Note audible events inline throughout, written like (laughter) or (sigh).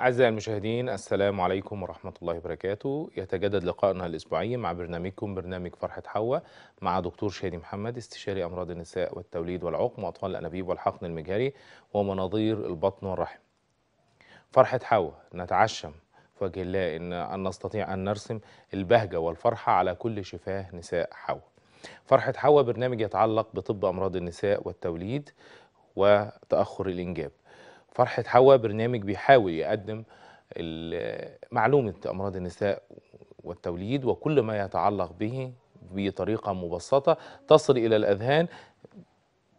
أعزائي المشاهدين السلام عليكم ورحمة الله وبركاته يتجدد لقائنا الأسبوعي مع برنامجكم برنامج فرحة حواء مع دكتور شادي محمد استشاري أمراض النساء والتوليد والعقم وأطفال الأنابيب والحقن المجهري ومناظير البطن والرحم فرحة حواء نتعشم في وجه الله إن, أن نستطيع أن نرسم البهجة والفرحة على كل شفاه نساء حواء فرحة حواء برنامج يتعلق بطب أمراض النساء والتوليد وتأخر الإنجاب فرحة حواء برنامج بيحاول يقدم معلومة أمراض النساء والتوليد وكل ما يتعلق به بطريقة مبسطة تصل إلى الأذهان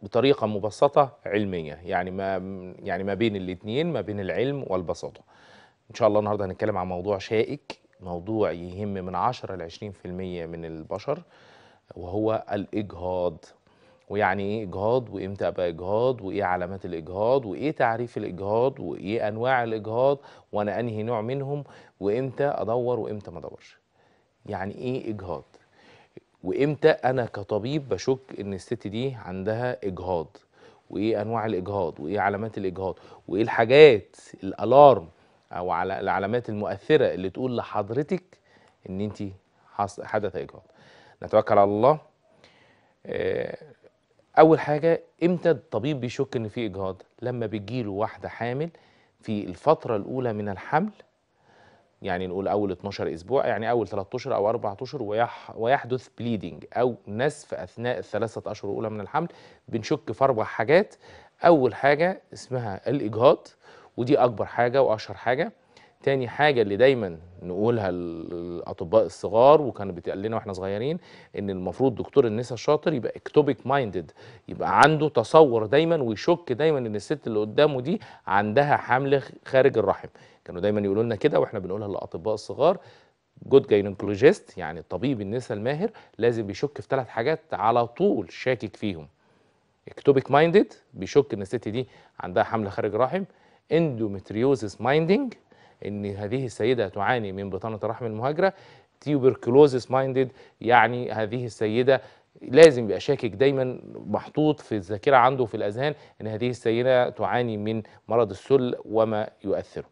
بطريقة مبسطة علمية يعني ما يعني ما بين الاثنين ما بين العلم والبساطة إن شاء الله النهاردة هنتكلم عن موضوع شائك موضوع يهم من 10 ل 20% من البشر وهو الإجهاض ويعني ايه اجهاض وامتى ابقى اجهاض وايه علامات الاجهاض وايه تعريف الاجهاض وايه انواع الاجهاض وانا انهي نوع منهم وامتى ادور وامتى ما ادورش يعني ايه اجهاض وامتى انا كطبيب بشك ان الست دي عندها اجهاض وايه انواع الاجهاض وايه علامات الاجهاض وايه الحاجات الالارم او على العلامات المؤثره اللي تقول لحضرتك ان انت حدث اجهاض نتوكل على الله آه، اول حاجه امتى الطبيب بيشك ان في اجهاض لما له واحده حامل في الفتره الاولى من الحمل يعني نقول اول 12 اسبوع يعني اول 13 اشهر او 14 اشهر ويح ويحدث بليدنج او نسف اثناء الثلاثه اشهر الاولى من الحمل بنشك في اربع حاجات اول حاجه اسمها الاجهاض ودي اكبر حاجه واشهر حاجه تاني حاجه اللي دايما نقولها الاطباء الصغار وكانوا بيتقال لنا واحنا صغيرين ان المفروض دكتور النساء الشاطر يبقى اكتوبيك مايندد يبقى عنده تصور دايما ويشك دايما ان الست اللي قدامه دي عندها حمل خارج الرحم كانوا دايما يقولوا لنا كده واحنا بنقولها للاطباء الصغار جود جاينكولوجيست يعني الطبيب النساء الماهر لازم بيشك في ثلاث حاجات على طول شاكك فيهم اكتوبيك مايندد بيشك ان الست دي عندها حمل خارج الرحم اندومتريوزس مايندنج ان هذه السيده تعاني من بطانه الرحم المهاجره تيوبركلوزس مايندد يعني هذه السيده لازم يبقى شاكك دايما محطوط في الذاكره عنده في الاذهان ان هذه السيده تعاني من مرض السل وما يؤثره.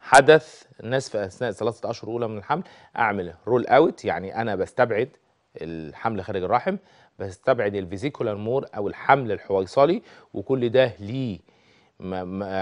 حدث في اثناء ثلاثه اشهر اولى من الحمل اعمل رول اوت يعني انا بستبعد الحمل خارج الرحم بستبعد الفيزيكولار مور او الحمل الحويصلي وكل ده ليه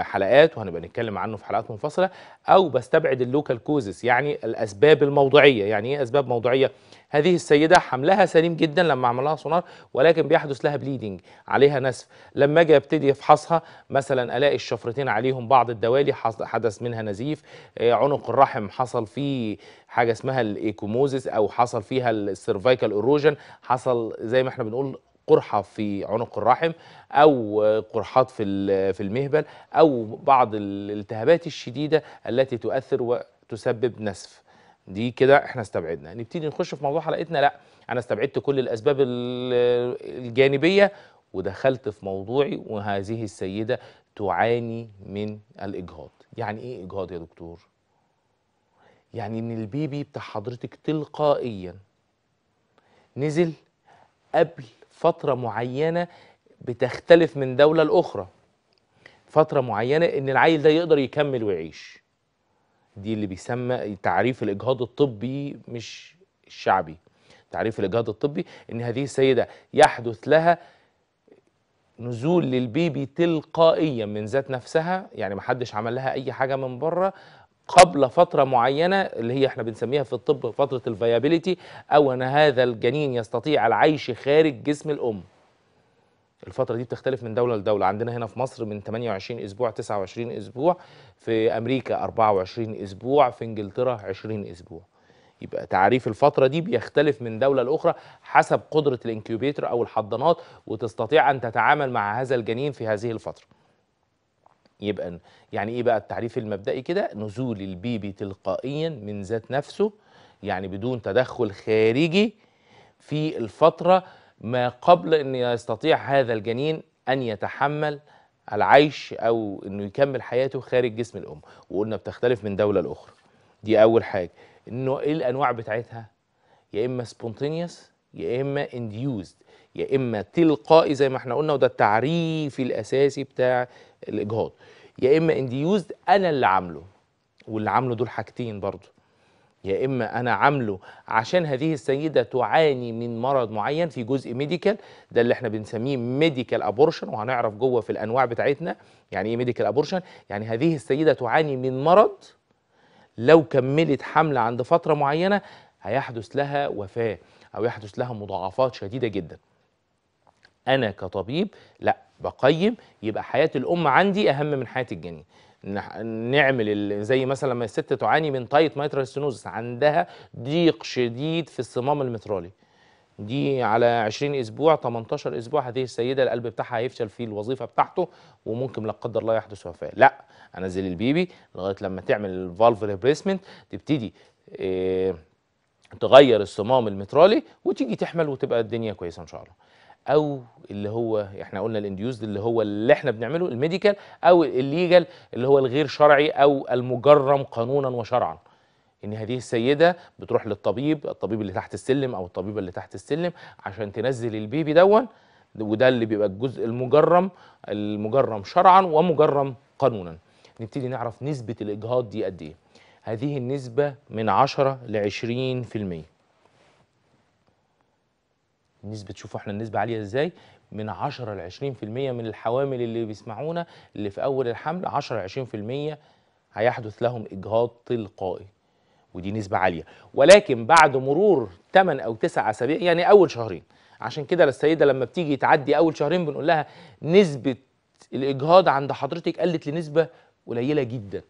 حلقات وهنبقى نتكلم عنه في حلقات منفصله او بستبعد اللوكال كوزس يعني الاسباب الموضعيه يعني ايه اسباب موضعيه هذه السيده حملها سليم جدا لما عملها سونار ولكن بيحدث لها بليدنج عليها نسف لما اجي ابتدي افحصها مثلا الاقي الشفرتين عليهم بعض الدوالي حدث منها نزيف آه، عنق الرحم حصل فيه حاجه اسمها الايكوموزس او حصل فيها السيرفايكال اروجن حصل زي ما احنا بنقول قرحه في عنق الرحم او قرحات في في المهبل او بعض الالتهابات الشديده التي تؤثر وتسبب نسف دي كده احنا استبعدنا نبتدي نخش في موضوع حلقتنا لا انا استبعدت كل الاسباب الجانبيه ودخلت في موضوعي وهذه السيده تعاني من الاجهاض يعني ايه اجهاض يا دكتور يعني ان البيبي بتاع حضرتك تلقائيا نزل قبل فترة معينة بتختلف من دولة لأخرى فترة معينة إن العيل ده يقدر يكمل ويعيش دي اللي بيسمى تعريف الإجهاض الطبي مش الشعبي تعريف الإجهاض الطبي إن هذه السيدة يحدث لها نزول للبيبي تلقائيا من ذات نفسها يعني محدش عمل لها أي حاجة من بره قبل فترة معينة اللي هي احنا بنسميها في الطب فترة الفيابيليتي أو أن هذا الجنين يستطيع العيش خارج جسم الأم الفترة دي بتختلف من دولة لدولة عندنا هنا في مصر من 28 أسبوع 29 أسبوع في أمريكا 24 أسبوع في إنجلترا 20 أسبوع يبقى تعريف الفترة دي بيختلف من دولة لأخرى حسب قدرة الانكيوبيتر أو الحضانات وتستطيع أن تتعامل مع هذا الجنين في هذه الفترة يبقى يعني ايه بقى التعريف المبدئي كده نزول البيبي تلقائيا من ذات نفسه يعني بدون تدخل خارجي في الفترة ما قبل أن يستطيع هذا الجنين أن يتحمل العيش أو أنه يكمل حياته خارج جسم الأم وقلنا بتختلف من دولة لأخرى دي أول حاجة أنه إيه الأنواع بتاعتها يا إما سبونتينيوس يا إما انديوزد يا إما تلقائي زي ما احنا قلنا وده التعريف الأساسي بتاع الإجهاض يا اما انديوزد انا اللي عامله واللي عامله دول حاجتين برضو يا اما انا عامله عشان هذه السيده تعاني من مرض معين في جزء ميديكال ده اللي احنا بنسميه ميديكال ابورشن وهنعرف جوه في الانواع بتاعتنا يعني ايه ميديكال ابورشن يعني هذه السيده تعاني من مرض لو كملت حمل عند فتره معينه هيحدث لها وفاه او يحدث لها مضاعفات شديده جدا انا كطبيب لا بقيم يبقى حياه الام عندي اهم من حياه الجنين نعمل زي مثلا لما الست تعاني من تايت مايترال ستنوزس عندها ضيق شديد في الصمام المترالي دي على 20 اسبوع 18 اسبوع هذه السيده القلب بتاعها هيفشل في الوظيفه بتاعته وممكن لا قدر الله يحدث وفاه لا انزل البيبي لغايه لما تعمل الفالف ريبليسمنت تبتدي إيه تغير الصمام المترالي وتيجي تحمل وتبقى الدنيا كويسه ان شاء الله او اللي هو احنا قلنا الانديوز اللي هو اللي احنا بنعمله الميديكال او الليجال اللي هو الغير شرعي او المجرم قانونا وشرعا ان هذه السيده بتروح للطبيب الطبيب اللي تحت السلم او الطبيبه اللي تحت السلم عشان تنزل البيبي دون وده اللي بيبقى الجزء المجرم المجرم شرعا ومجرم قانونا نبتدي نعرف نسبه الاجهاض دي قد ايه هذه النسبه من 10 ل 20% النسبة تشوفوا احنا النسبة عالية ازاي من 10 ل 20% من الحوامل اللي بيسمعونا اللي في اول الحمل 10 ل 20% هيحدث لهم اجهاض تلقائي ودي نسبة عالية ولكن بعد مرور 8 او 9 اسابيع يعني اول شهرين عشان كده السيدة لما بتيجي تعدي اول شهرين بنقول لها نسبة الاجهاض عند حضرتك قلت لنسبة قليلة جدا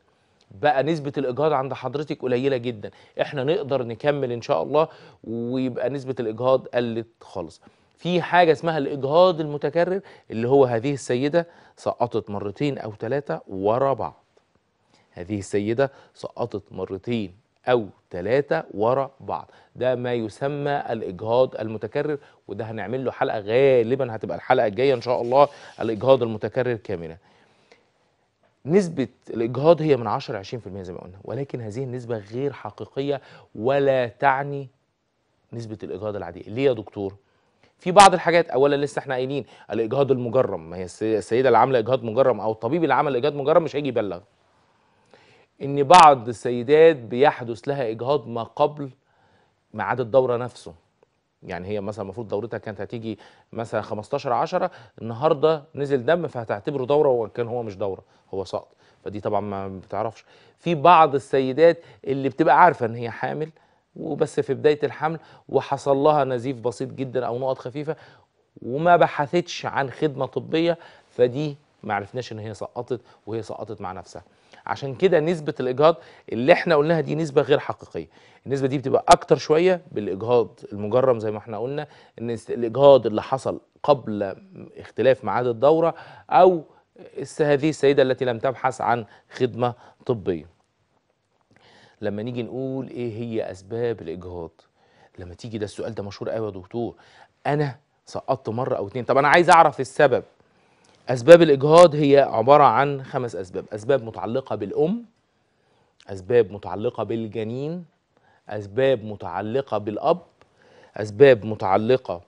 بقى نسبة الإجهاض عند حضرتك قليلة جدا إحنا نقدر نكمل إن شاء الله ويبقى نسبة الإجهاض قلت خالص في حاجة اسمها الإجهاض المتكرر اللي هو هذه السيدة سقطت مرتين أو ثلاثة ورا بعض هذه السيدة سقطت مرتين أو ثلاثة ورا بعض ده ما يسمى الإجهاض المتكرر وده هنعمل له حلقة غالبا هتبقى الحلقة الجاية إن شاء الله الإجهاض المتكرر كاملة نسبة الإجهاض هي من 10 ل 20% زي ما قلنا ولكن هذه النسبة غير حقيقية ولا تعني نسبة الإجهاض العادية ليه يا دكتور؟ في بعض الحاجات اولا لسه احنا قايلين الاجهاض المجرم ما هي السيده اللي عامله اجهاض مجرم او الطبيب اللي عمل اجهاض مجرم مش هيجي يبلغ ان بعض السيدات بيحدث لها اجهاض ما قبل ميعاد الدوره نفسه يعني هي مثلا المفروض دورتها كانت هتيجي مثلا 15 10 النهارده نزل دم فهتعتبره دوره وكان هو مش دوره هو سقط فدي طبعا ما بتعرفش في بعض السيدات اللي بتبقى عارفه ان هي حامل وبس في بدايه الحمل وحصل لها نزيف بسيط جدا او نقط خفيفه وما بحثتش عن خدمه طبيه فدي ما عرفناش ان هي سقطت وهي سقطت مع نفسها عشان كده نسبه الاجهاض اللي احنا قلناها دي نسبه غير حقيقيه النسبه دي بتبقى اكتر شويه بالاجهاض المجرم زي ما احنا قلنا ان الاجهاض اللي حصل قبل اختلاف معاد الدوره او هذه السيده التي لم تبحث عن خدمه طبيه لما نيجي نقول ايه هي اسباب الاجهاض لما تيجي ده السؤال ده مشهور قوي يا دكتور انا سقطت مره او اتنين طب انا عايز اعرف السبب أسباب الإجهاض هي عبارة عن خمس أسباب أسباب متعلقة بالأم أسباب متعلقة بالجنين أسباب متعلقة بالأب أسباب متعلقة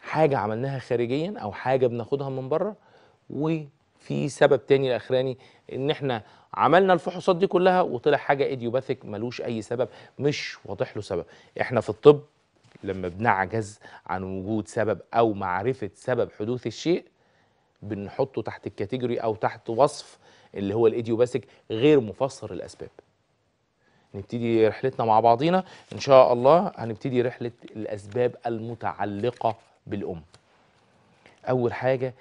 حاجة عملناها خارجيا أو حاجة بناخدها من بره وفي سبب تاني الأخراني إن إحنا عملنا الفحوصات دي كلها وطلع حاجة إيديوباثيك ملوش أي سبب مش واضح له سبب إحنا في الطب لما بنعجز عن وجود سبب او معرفه سبب حدوث الشيء بنحطه تحت الكاتيجوري او تحت وصف اللي هو الايديوباثيك غير مفسر الاسباب نبتدي رحلتنا مع بعضينا ان شاء الله هنبتدي رحله الاسباب المتعلقه بالام اول حاجه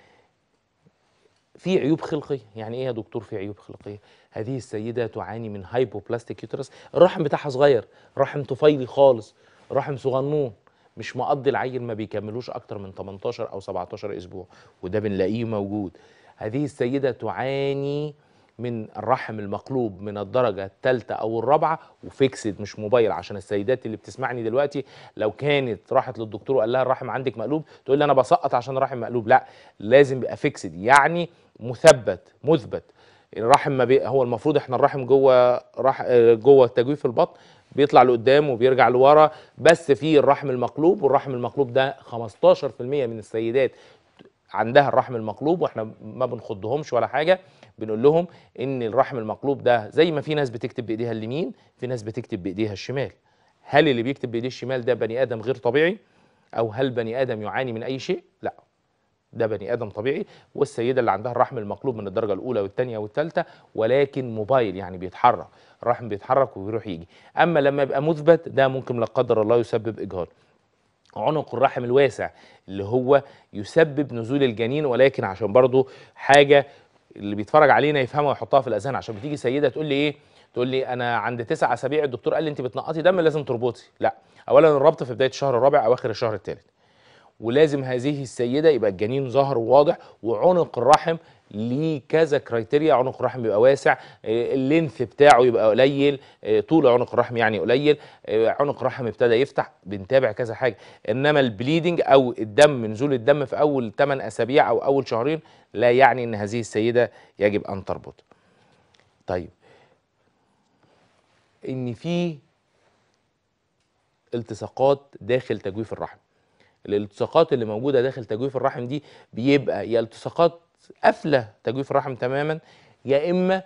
في عيوب خلقيه يعني ايه يا دكتور في عيوب خلقيه هذه السيده تعاني من هايبوبلاستيك يوترس الرحم بتاعها صغير رحم طفيلي خالص رحم صغنون مش مقضي العيل ما بيكملوش اكتر من 18 او 17 اسبوع وده بنلاقيه موجود هذه السيده تعاني من الرحم المقلوب من الدرجة الثالثة أو الرابعة وفيكسد مش موبايل عشان السيدات اللي بتسمعني دلوقتي لو كانت راحت للدكتور وقال لها الرحم عندك مقلوب تقول لي أنا بسقط عشان الرحم مقلوب لا لازم يبقى فيكسد يعني مثبت مثبت الرحم ما بي... هو المفروض احنا الرحم جوه رح... جوه التجويف البطن بيطلع لقدام وبيرجع لورا بس في الرحم المقلوب والرحم المقلوب ده 15% من السيدات عندها الرحم المقلوب واحنا ما بنخضهمش ولا حاجه بنقول لهم ان الرحم المقلوب ده زي ما في ناس بتكتب بايديها اليمين في ناس بتكتب بايديها الشمال هل اللي بيكتب بايديه الشمال ده بني ادم غير طبيعي او هل بني ادم يعاني من اي شيء لا ده بني ادم طبيعي والسيده اللي عندها الرحم المقلوب من الدرجه الاولى والثانيه والثالثه ولكن موبايل يعني بيتحرك الرحم بيتحرك وبيروح يجي اما لما يبقى مثبت ده ممكن لا قدر الله يسبب اجهاض عنق الرحم الواسع اللي هو يسبب نزول الجنين ولكن عشان برضو حاجه اللي بيتفرج علينا يفهمها ويحطها في الاذهان عشان بتيجي سيده تقول لي ايه تقول لي انا عند تسع اسابيع الدكتور قال لي انت بتنقطي دم لازم تربطي لا اولا الربط في بدايه الشهر الرابع اواخر الشهر الثالث ولازم هذه السيده يبقى الجنين ظهر واضح وعنق الرحم ليه كذا كرايتيريا عنق الرحم بيبقى واسع آه، اللينث بتاعه يبقى قليل آه، طول عنق الرحم يعني قليل آه، عنق الرحم ابتدى يفتح بنتابع كذا حاجه انما البليدنج او الدم نزول الدم في اول 8 اسابيع او اول شهرين لا يعني ان هذه السيده يجب ان تربط طيب ان في التصاقات داخل تجويف الرحم الالتصاقات اللي موجوده داخل تجويف الرحم دي بيبقى يا التصاقات قافله تجويف الرحم تماما يا إما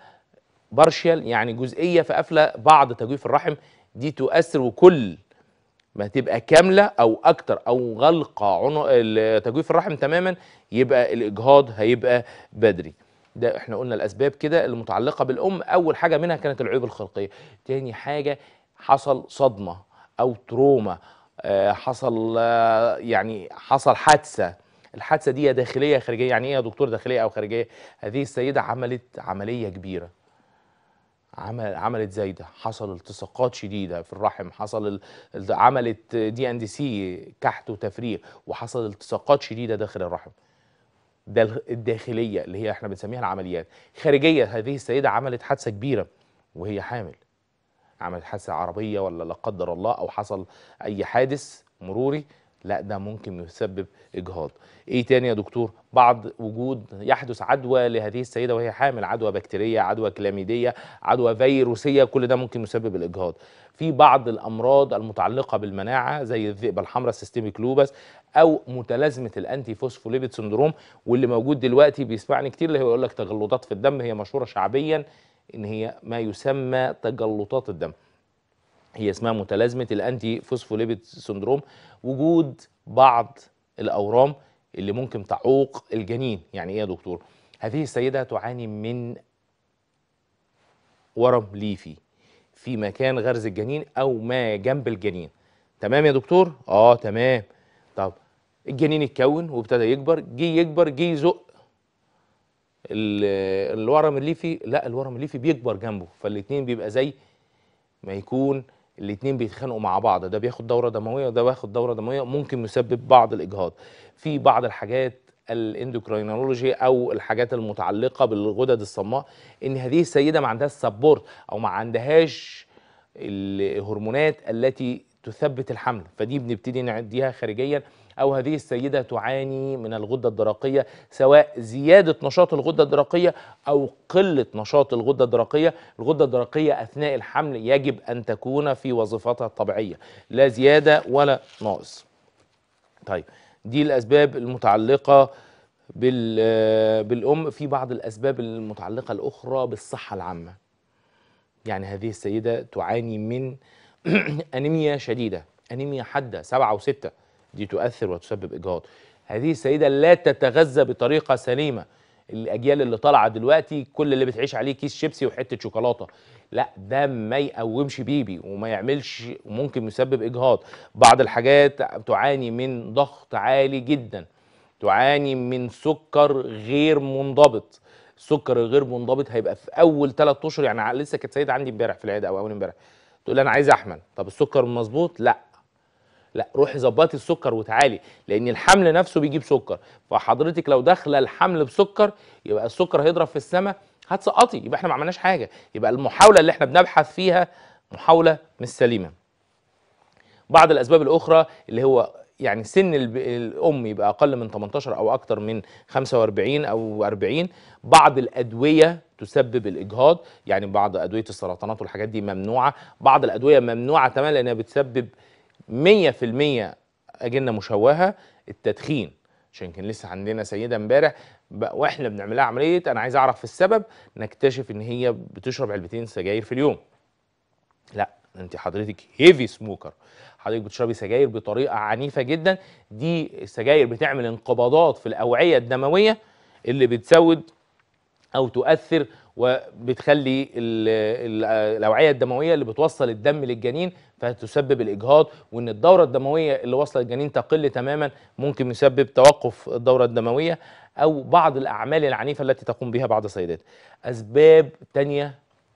بارشال يعني جزئية فقافله بعض تجويف الرحم دي تؤثر وكل ما تبقى كاملة أو أكتر أو غلقة تجويف الرحم تماما يبقى الإجهاض هيبقى بدري ده احنا قلنا الأسباب كده المتعلقة بالأم أول حاجة منها كانت العيوب الخلقية تاني حاجة حصل صدمة أو تروما آه، حصل آه، يعني حصل حادثة الحادثه دي داخليه خارجيه يعني ايه يا دكتور داخليه او خارجيه هذه السيده عملت عمليه كبيره عمل عملت زايده حصل التصاقات شديده في الرحم حصل عملت دي ان دي سي كحت وتفريغ وحصل التصاقات شديده داخل الرحم ده الداخليه اللي هي احنا بنسميها العمليات خارجيه هذه السيده عملت حادثه كبيره وهي حامل عملت حادثه عربيه ولا لا قدر الله او حصل اي حادث مروري لا ده ممكن يسبب اجهاض ايه تاني يا دكتور بعض وجود يحدث عدوى لهذه السيده وهي حامل عدوى بكتيريه عدوى كلاميديه عدوى فيروسيه كل ده ممكن يسبب الاجهاض في بعض الامراض المتعلقه بالمناعه زي الذئبه الحمراء السيستميك لوبس او متلازمه الانتي فوسفوليبيد سندروم واللي موجود دلوقتي بيسمعني كتير اللي هو يقول لك تجلطات في الدم هي مشهوره شعبيا ان هي ما يسمى تجلطات الدم هي اسمها متلازمه الانتي فوسفوليبيد سندروم وجود بعض الاورام اللي ممكن تعوق الجنين يعني ايه يا دكتور هذه السيده تعاني من ورم ليفي في مكان غرز الجنين او ما جنب الجنين تمام يا دكتور اه تمام طب الجنين اتكون وابتدى يكبر جه يكبر جه يزق الورم الليفي لا الورم الليفي بيكبر جنبه فالاتنين بيبقى زي ما يكون الاثنين بيتخانقوا مع بعض ده بياخد دوره دمويه وده بياخد دوره دمويه ممكن يسبب بعض الاجهاض في بعض الحاجات الاندوكرينولوجي او الحاجات المتعلقه بالغدد الصماء ان هذه السيده ما عندهاش سبورت او ما عندهاش الهرمونات التي تثبت الحمل فدي بنبتدي نعديها خارجيا أو هذه السيدة تعاني من الغدة الدرقية سواء زيادة نشاط الغدة الدرقية أو قلة نشاط الغدة الدرقية الغدة الدرقية أثناء الحمل يجب أن تكون في وظيفتها الطبيعية لا زيادة ولا ناقص طيب دي الأسباب المتعلقة بالأم في بعض الأسباب المتعلقة الأخرى بالصحة العامة يعني هذه السيدة تعاني من (clears throat) أنيميا شديدة أنيميا حادة سبعة وستة دي تؤثر وتسبب اجهاض هذه السيده لا تتغذى بطريقه سليمه الاجيال اللي طالعه دلوقتي كل اللي بتعيش عليه كيس شيبسي وحته شوكولاته لا ده ما يقومش بيبي وما يعملش وممكن يسبب اجهاض بعض الحاجات تعاني من ضغط عالي جدا تعاني من سكر غير منضبط السكر الغير منضبط هيبقى في اول 3 اشهر يعني لسه كانت سيده عندي امبارح في العياده او اول امبارح تقول لي انا عايز احمل طب السكر مظبوط لا لا روحي ظبطي السكر وتعالي لان الحمل نفسه بيجيب سكر فحضرتك لو داخله الحمل بسكر يبقى السكر هيضرب في السماء هتسقطي يبقى احنا ما عملناش حاجه يبقى المحاوله اللي احنا بنبحث فيها محاوله مش سليمه بعض الاسباب الاخرى اللي هو يعني سن الام يبقى اقل من 18 او اكتر من 45 او 40 بعض الادويه تسبب الاجهاض يعني بعض ادويه السرطانات والحاجات دي ممنوعه بعض الادويه ممنوعه تماما لانها بتسبب 100% اجنه مشوهه التدخين عشان كان لسه عندنا سيده امبارح واحنا بنعمل لها عمليه انا عايز اعرف السبب نكتشف ان هي بتشرب علبتين سجاير في اليوم لا انت حضرتك هيفي سموكر حضرتك بتشربي سجاير بطريقه عنيفه جدا دي السجاير بتعمل انقباضات في الاوعيه الدمويه اللي بتسود او تؤثر وبتخلي الاوعيه الدمويه اللي بتوصل الدم للجنين فتسبب الاجهاض وان الدوره الدمويه اللي وصل الجنين تقل تماما ممكن يسبب توقف الدوره الدمويه او بعض الاعمال العنيفه التي تقوم بها بعض السيدات اسباب تانية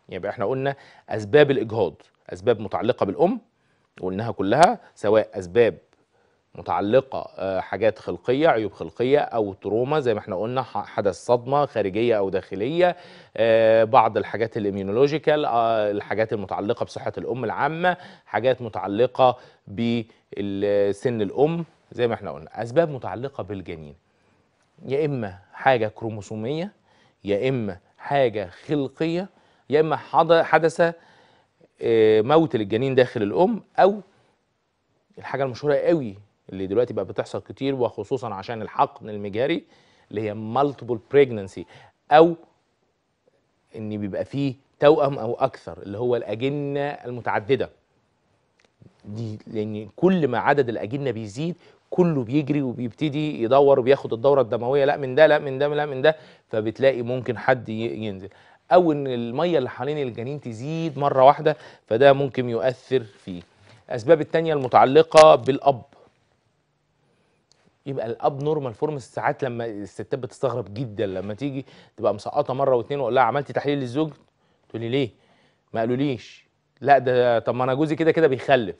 يبقى يعني احنا قلنا اسباب الاجهاض اسباب متعلقه بالام قلناها كلها سواء اسباب متعلقه آه، حاجات خلقيه عيوب خلقيه او تروما زي ما احنا قلنا حدث صدمه خارجيه او داخليه آه، بعض الحاجات الاميونولوجيكال آه، الحاجات المتعلقه بصحه الام العامه حاجات متعلقه بسن الام زي ما احنا قلنا اسباب متعلقه بالجنين يا اما حاجه كروموسوميه يا اما حاجه خلقيه يا اما حدث موت للجنين داخل الام او الحاجه المشهوره قوي اللي دلوقتي بقى بتحصل كتير وخصوصا عشان الحقن المجهري اللي هي مالتيبل بريجننسي او ان بيبقى فيه توأم او اكثر اللي هو الاجنه المتعدده دي لان كل ما عدد الاجنه بيزيد كله بيجري وبيبتدي يدور وبياخد الدوره الدمويه لا من ده لا من ده لا من ده فبتلاقي ممكن حد ينزل او ان الميه اللي حوالين الجنين تزيد مره واحده فده ممكن يؤثر فيه الاسباب الثانيه المتعلقه بالاب يبقى الاب نورمال فورم ساعات لما الستات بتستغرب جدا لما تيجي تبقى مسقطه مره واثنين واقول لها عملتي تحليل للزوج تقول لي ليه ما قالوليش لا ده طب ما انا جوزي كده كده بيخلف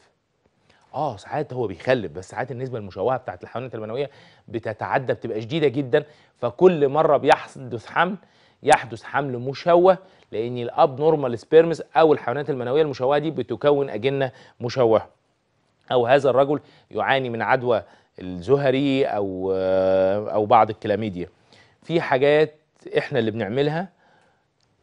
اه ساعات هو بيخلف بس ساعات النسبه المشوهه بتاعت الحيوانات المنويه بتتعدى بتبقى شديده جدا فكل مره بيحدث حمل يحدث حمل مشوه لان الاب نورمال سبيرمز او الحيوانات المنويه المشوهه دي بتكون اجنه مشوهه او هذا الرجل يعاني من عدوى الزهري او آه، او بعض الكلاميديا في حاجات احنا اللي بنعملها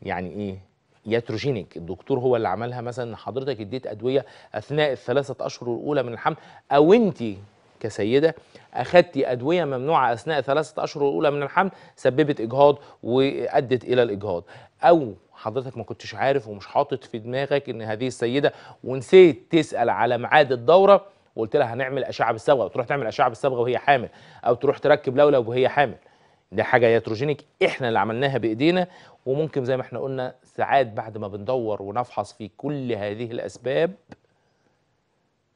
يعني ايه ياتروجينيك الدكتور هو اللي عملها مثلا حضرتك اديت ادويه اثناء الثلاثه اشهر الاولى من الحمل او انت كسيده اخذتي ادويه ممنوعه اثناء ثلاثه اشهر الاولى من الحمل سببت اجهاض وادت الى الاجهاض او حضرتك ما كنتش عارف ومش حاطط في دماغك ان هذه السيده ونسيت تسال على ميعاد الدوره وقلت لها هنعمل اشعه بالصبغه تروح تعمل اشعه بالصبغه وهي حامل او تروح تركب لولب وهي حامل دي حاجه ياتروجينيك احنا اللي عملناها بايدينا وممكن زي ما احنا قلنا ساعات بعد ما بندور ونفحص في كل هذه الاسباب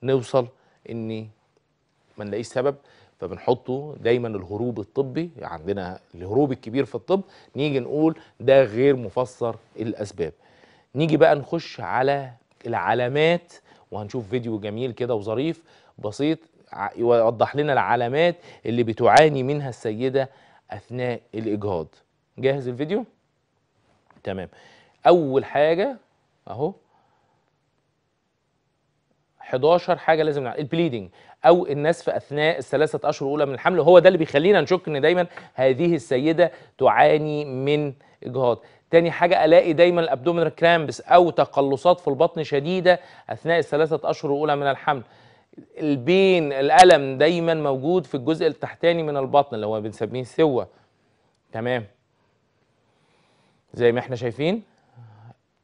نوصل ان ما نلاقيش سبب فبنحطه دايما الهروب الطبي عندنا الهروب الكبير في الطب نيجي نقول ده غير مفسر الاسباب نيجي بقى نخش على العلامات وهنشوف فيديو جميل كده وظريف بسيط يوضح لنا العلامات اللي بتعاني منها السيدة أثناء الإجهاض جاهز الفيديو؟ تمام أول حاجة أهو 11 حاجه لازم نعرف البليدنج او النزف اثناء الثلاثه اشهر الاولى من الحمل هو ده اللي بيخلينا نشك ان دايما هذه السيده تعاني من اجهاض تاني حاجة ألاقي دايما الأبدومينال كرامبس أو تقلصات في البطن شديدة أثناء الثلاثة أشهر الأولى من الحمل البين الألم دايما موجود في الجزء التحتاني من البطن اللي هو بنسميه سوة تمام زي ما احنا شايفين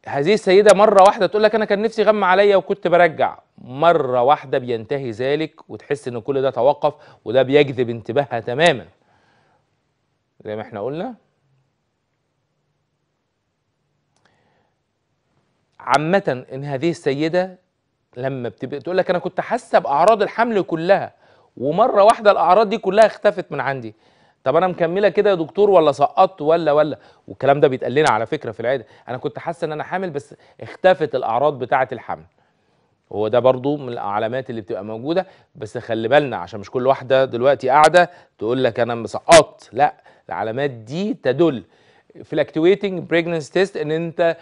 هذه السيدة مرة واحدة تقول لك أنا كان نفسي غم عليا وكنت برجع مرة واحدة بينتهي ذلك وتحس إن كل ده توقف وده بيجذب انتباهها تماما زي ما احنا قلنا عامة ان هذه السيدة لما بتبقى تقول لك انا كنت حاسة باعراض الحمل كلها ومرة واحدة الاعراض دي كلها اختفت من عندي طب انا مكمله كده يا دكتور ولا سقطت ولا ولا والكلام ده بيتقال لنا على فكره في العياده انا كنت حاسه ان انا حامل بس اختفت الاعراض بتاعه الحمل هو ده برضو من العلامات اللي بتبقى موجوده بس خلي بالنا عشان مش كل واحده دلوقتي قاعده تقول لك انا مسقطت لا العلامات دي تدل في الاكتويتنج بريجننس تيست ان انت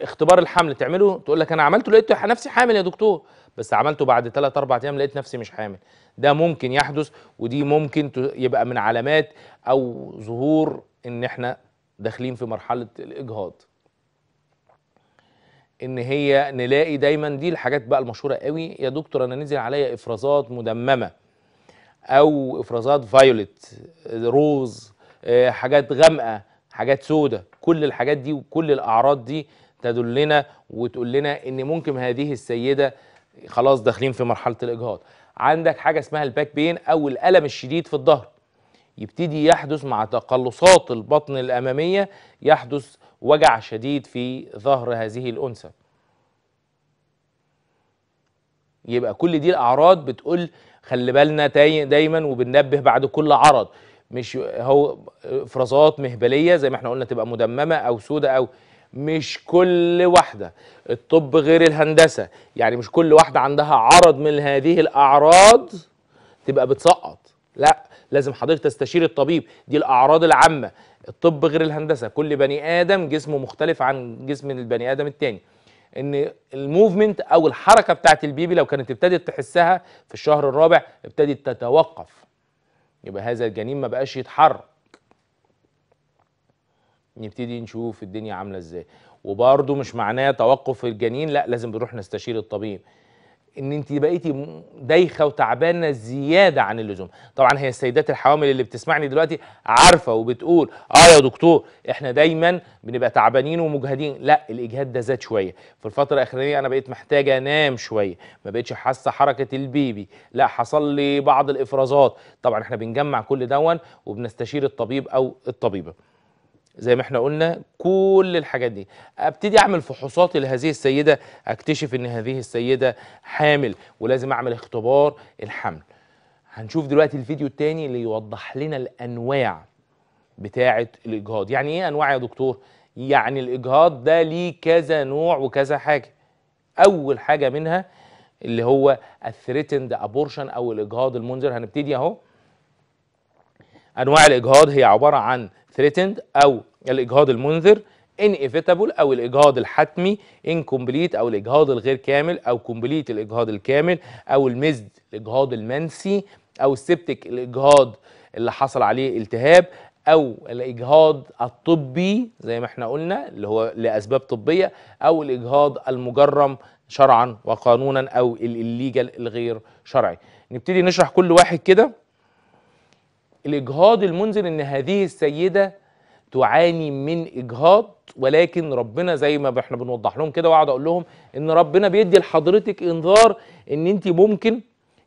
اختبار الحمل تعمله تقول لك انا عملته لقيت نفسي حامل يا دكتور بس عملته بعد 3 4 ايام لقيت نفسي مش حامل ده ممكن يحدث ودي ممكن يبقى من علامات او ظهور ان احنا داخلين في مرحله الاجهاض ان هي نلاقي دايما دي الحاجات بقى المشهوره قوي يا دكتور انا نزل عليا افرازات مدممه او افرازات فايولت آه، روز آه، حاجات غامقه حاجات سودة كل الحاجات دي وكل الأعراض دي تدلنا وتقول لنا إن ممكن هذه السيدة خلاص داخلين في مرحلة الإجهاض عندك حاجة اسمها الباك بين أو الألم الشديد في الظهر يبتدي يحدث مع تقلصات البطن الأمامية يحدث وجع شديد في ظهر هذه الأنثى يبقى كل دي الأعراض بتقول خلي بالنا دايما وبننبه بعد كل عرض مش هو افرازات مهبليه زي ما احنا قلنا تبقى مدممه او سودة او مش كل واحده الطب غير الهندسه يعني مش كل واحده عندها عرض من هذه الاعراض تبقى بتسقط لا لازم حضرتك تستشير الطبيب دي الاعراض العامه الطب غير الهندسه كل بني ادم جسمه مختلف عن جسم البني ادم التاني ان الموفمنت او الحركه بتاعت البيبي لو كانت ابتدت تحسها في الشهر الرابع ابتدت تتوقف يبقى هذا الجنين ما بقاش يتحرك نبتدي نشوف الدنيا عامله ازاي وبرده مش معناه توقف الجنين لا لازم نروح نستشير الطبيب ان انت بقيتي دايخه وتعبانه زياده عن اللزوم طبعا هي السيدات الحوامل اللي بتسمعني دلوقتي عارفه وبتقول اه يا دكتور احنا دايما بنبقى تعبانين ومجهدين لا الاجهاد ده زاد شويه في الفتره الاخرانيه انا بقيت محتاجه انام شويه ما بقتش حاسه حركه البيبي لا حصل لي بعض الافرازات طبعا احنا بنجمع كل دون وبنستشير الطبيب او الطبيبه زي ما احنا قلنا كل الحاجات دي ابتدي اعمل فحوصات لهذه السيده اكتشف ان هذه السيده حامل ولازم اعمل اختبار الحمل هنشوف دلوقتي الفيديو الثاني اللي يوضح لنا الانواع بتاعه الاجهاض يعني ايه انواع يا دكتور يعني الاجهاض ده ليه كذا نوع وكذا حاجه اول حاجه منها اللي هو الثريتند ابورشن او الاجهاض المنذر هنبتدي اهو انواع الاجهاض هي عباره عن threatened او الاجهاض المنذر inevitable او الاجهاض الحتمي incomplete او الاجهاض الغير كامل او complete الاجهاض الكامل او المزد الاجهاض المنسي او السبتك الاجهاض اللي حصل عليه التهاب او الاجهاض الطبي زي ما احنا قلنا اللي هو لاسباب طبيه او الاجهاض المجرم شرعا وقانونا او الليجل الغير شرعي نبتدي نشرح كل واحد كده الإجهاض المنزل إن هذه السيدة تعاني من إجهاض ولكن ربنا زي ما احنا بنوضح لهم كده واقعد أقول لهم إن ربنا بيدي لحضرتك إنذار إن أنت ممكن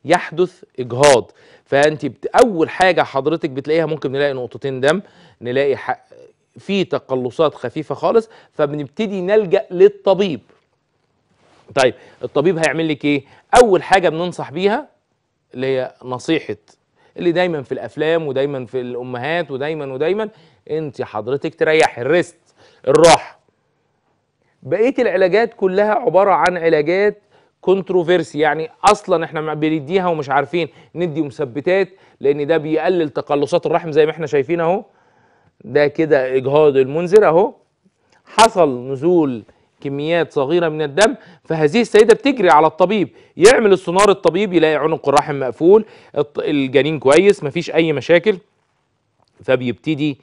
يحدث إجهاض فأنت بت... أول حاجة حضرتك بتلاقيها ممكن نلاقي نقطتين دم نلاقي ح... في تقلصات خفيفة خالص فبنبتدي نلجأ للطبيب طيب الطبيب هيعمل لك ايه اول حاجه بننصح بيها اللي هي نصيحه اللي دايما في الافلام ودايما في الامهات ودايما ودايما انت حضرتك تريح الريست الراحه بقيه العلاجات كلها عباره عن علاجات كونتروفيرسي يعني اصلا احنا بنديها ومش عارفين ندي مثبتات لان ده بيقلل تقلصات الرحم زي ما احنا شايفين اهو ده كده اجهاض المنزل اهو حصل نزول كميات صغيره من الدم فهذه السيده بتجري على الطبيب يعمل السونار الطبيب يلاقي عنق الرحم مقفول الجنين كويس مفيش اي مشاكل فبيبتدي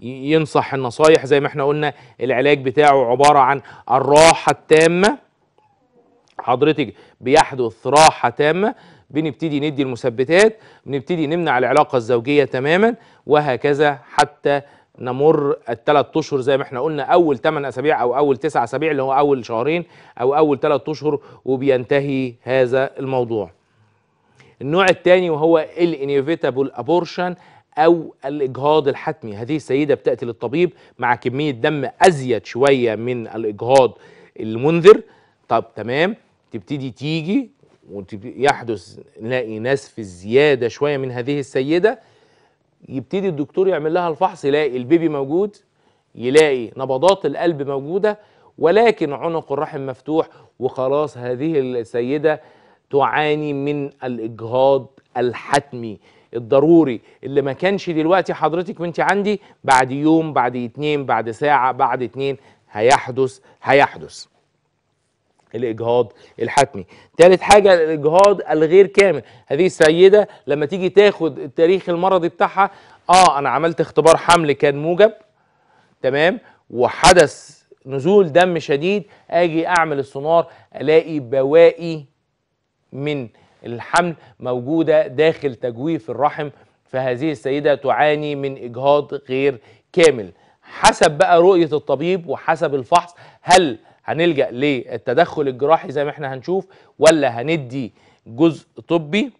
ينصح النصايح زي ما احنا قلنا العلاج بتاعه عباره عن الراحه التامه حضرتك بيحدث راحه تامه بنبتدي ندي المثبتات بنبتدي نمنع العلاقه الزوجيه تماما وهكذا حتى نمر الثلاث اشهر زي ما احنا قلنا اول ثمان اسابيع او اول تسع اسابيع اللي هو اول شهرين او اول ثلاث اشهر وبينتهي هذا الموضوع. النوع الثاني وهو الانيفيتابل ابورشن او الاجهاض الحتمي هذه السيده بتاتي للطبيب مع كميه دم ازيد شويه من الاجهاض المنذر طب تمام تبتدي تيجي ويحدث نلاقي نسف زياده شويه من هذه السيده يبتدي الدكتور يعمل لها الفحص يلاقي البيبي موجود يلاقي نبضات القلب موجوده ولكن عنق الرحم مفتوح وخلاص هذه السيده تعاني من الاجهاض الحتمي الضروري اللي ما كانش دلوقتي حضرتك وانت عندي بعد يوم بعد اتنين بعد ساعه بعد اتنين هيحدث هيحدث الاجهاض الحتمي ثالث حاجه الاجهاض الغير كامل هذه السيده لما تيجي تاخد التاريخ المرضي بتاعها اه انا عملت اختبار حمل كان موجب تمام وحدث نزول دم شديد اجي اعمل السونار الاقي بواقي من الحمل موجوده داخل تجويف الرحم فهذه السيده تعاني من اجهاض غير كامل حسب بقى رؤيه الطبيب وحسب الفحص هل هنلجأ للتدخل الجراحي زي ما احنا هنشوف ولا هندي جزء طبي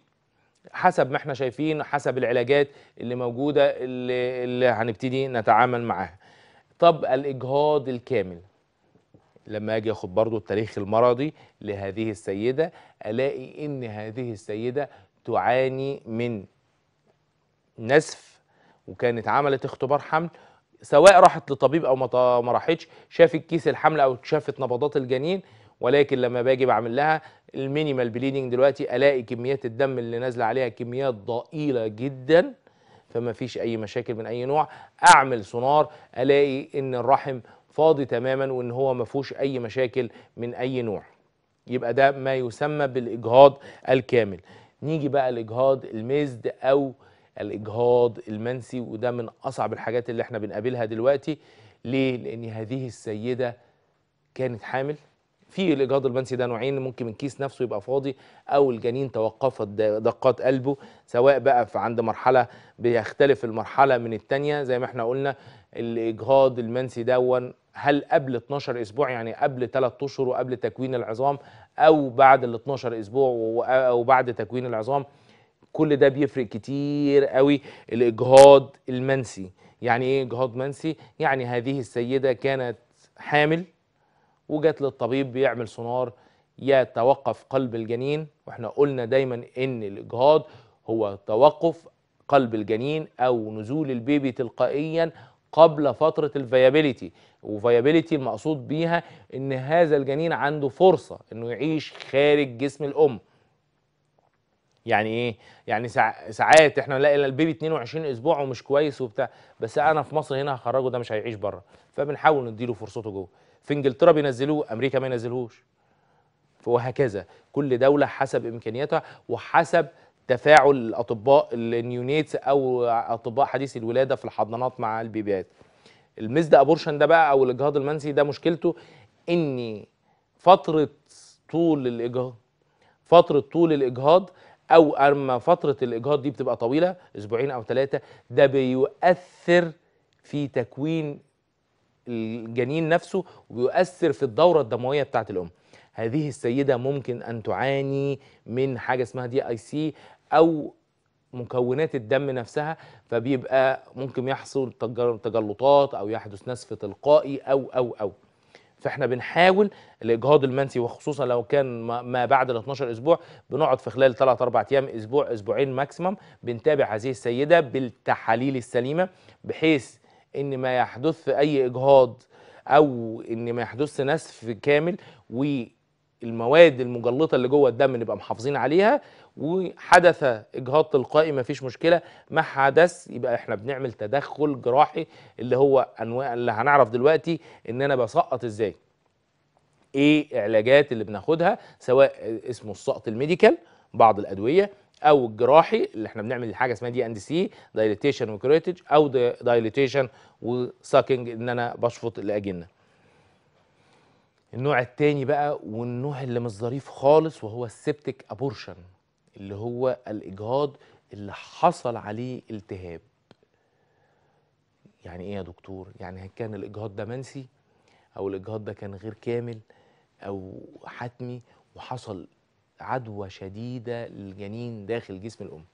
حسب ما احنا شايفين حسب العلاجات اللي موجودة اللي, اللي هنبتدي نتعامل معاها طب الإجهاض الكامل لما اجي اخد برضو التاريخ المرضي لهذه السيدة الاقي ان هذه السيدة تعاني من نزف وكانت عملت اختبار حمل سواء راحت لطبيب او ما راحتش شافت كيس الحمل او شافت نبضات الجنين ولكن لما باجي بعمل لها المينيمال بليدنج دلوقتي الاقي كميات الدم اللي نازله عليها كميات ضئيله جدا فما فيش اي مشاكل من اي نوع اعمل سونار الاقي ان الرحم فاضي تماما وان هو ما فيهوش اي مشاكل من اي نوع يبقى ده ما يسمى بالاجهاض الكامل نيجي بقى لاجهاض المزد او الاجهاض المنسي وده من اصعب الحاجات اللي احنا بنقابلها دلوقتي ليه لان هذه السيده كانت حامل في الاجهاض المنسي ده نوعين ممكن من كيس نفسه يبقى فاضي او الجنين توقفت دقات قلبه سواء بقى في عند مرحله بيختلف المرحله من الثانيه زي ما احنا قلنا الاجهاض المنسي دون هل قبل 12 اسبوع يعني قبل 3 اشهر وقبل تكوين العظام او بعد ال 12 اسبوع او بعد تكوين العظام كل ده بيفرق كتير قوي الاجهاض المنسي يعني ايه اجهاض منسي يعني هذه السيده كانت حامل وجت للطبيب بيعمل سونار يتوقف قلب الجنين واحنا قلنا دايما ان الاجهاض هو توقف قلب الجنين او نزول البيبي تلقائيا قبل فترة الفيابيليتي وفيابيليتي المقصود بيها ان هذا الجنين عنده فرصة انه يعيش خارج جسم الام يعني ايه يعني ساعات احنا نلاقي البيبي 22 اسبوع ومش كويس وبتاع بس انا في مصر هنا هخرجه ده مش هيعيش بره فبنحاول نديله فرصته جوه في انجلترا بينزلوه امريكا ما ينزلهوش وهكذا كل دوله حسب امكانياتها وحسب تفاعل الاطباء النيونيتس او اطباء حديث الولاده في الحضانات مع البيبيات المزد ابورشن ده بقى او الاجهاض المنسي ده مشكلته ان فتره طول الاجهاض فتره طول الاجهاض او اما فتره الاجهاض دي بتبقى طويله اسبوعين او ثلاثه ده بيؤثر في تكوين الجنين نفسه وبيؤثر في الدوره الدمويه بتاعه الام هذه السيده ممكن ان تعاني من حاجه اسمها دي اي سي او مكونات الدم نفسها فبيبقى ممكن يحصل تجلطات او يحدث نسف تلقائي او او او فاحنا بنحاول الاجهاض المنسي وخصوصا لو كان ما بعد ال 12 اسبوع بنقعد في خلال 3 4 ايام اسبوع اسبوعين ماكسيمم بنتابع هذه السيده بالتحاليل السليمه بحيث ان ما يحدث اي اجهاض او ان ما يحدث نسف كامل والمواد المجلطه اللي جوه الدم نبقى محافظين عليها وحدث اجهاض تلقائي مفيش مشكله ما حدث يبقى احنا بنعمل تدخل جراحي اللي هو انواع اللي هنعرف دلوقتي ان انا بسقط ازاي ايه علاجات اللي بناخدها سواء اسمه السقط الميديكال بعض الادويه او الجراحي اللي احنا بنعمل حاجه اسمها دي اند سي دايليتيشن وكريتج او دايليتيشن وساكنج ان انا بشفط الاجنه النوع الثاني بقى والنوع اللي مش ظريف خالص وهو السبتك ابورشن اللي هو الاجهاض اللي حصل عليه التهاب يعني ايه يا دكتور يعني هل كان الاجهاض ده منسي او الاجهاض ده كان غير كامل او حتمي وحصل عدوى شديده للجنين داخل جسم الام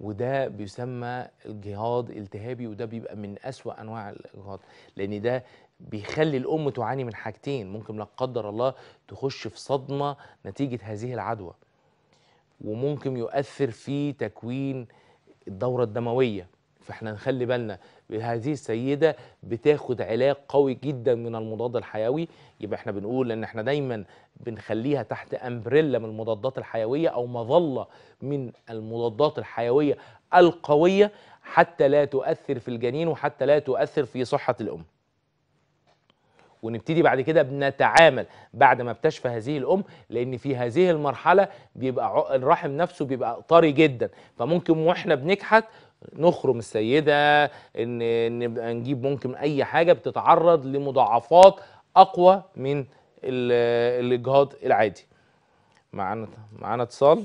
وده بيسمى الجهاض التهابي وده بيبقى من أسوأ أنواع الإجهاض لأن ده بيخلي الأم تعاني من حاجتين ممكن لا قدر الله تخش في صدمة نتيجة هذه العدوى وممكن يؤثر في تكوين الدورة الدموية فاحنا نخلي بالنا هذه السيده بتاخد علاج قوي جدا من المضاد الحيوي يبقى احنا بنقول ان احنا دايما بنخليها تحت امبريلا من المضادات الحيويه او مظله من المضادات الحيويه القويه حتى لا تؤثر في الجنين وحتى لا تؤثر في صحه الام ونبتدي بعد كده بنتعامل بعد ما بتشفى هذه الام لان في هذه المرحله بيبقى الرحم نفسه بيبقى طري جدا فممكن واحنا بنكحت نخرم السيده ان نبقى نجيب ممكن اي حاجه بتتعرض لمضاعفات اقوى من الاجهاض العادي معانا معانا اتصال